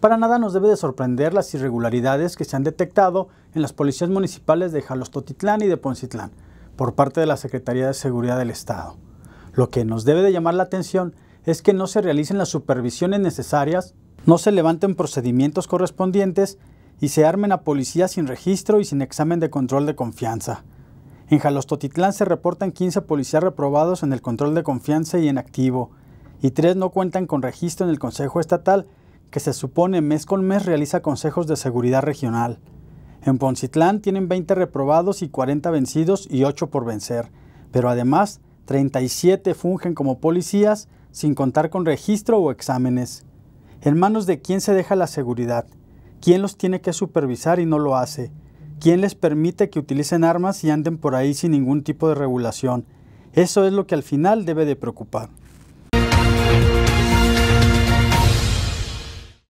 Para nada nos debe de sorprender las irregularidades que se han detectado en las policías municipales de Jalostotitlán y de Poncitlán por parte de la Secretaría de Seguridad del Estado. Lo que nos debe de llamar la atención es que no se realicen las supervisiones necesarias, no se levanten procedimientos correspondientes y se armen a policías sin registro y sin examen de control de confianza. En Jalostotitlán se reportan 15 policías reprobados en el control de confianza y en activo, y tres no cuentan con registro en el Consejo Estatal que se supone mes con mes realiza consejos de seguridad regional. En Poncitlán tienen 20 reprobados y 40 vencidos y 8 por vencer, pero además 37 fungen como policías sin contar con registro o exámenes. ¿En manos de quién se deja la seguridad? ¿Quién los tiene que supervisar y no lo hace? ¿Quién les permite que utilicen armas y anden por ahí sin ningún tipo de regulación? Eso es lo que al final debe de preocupar.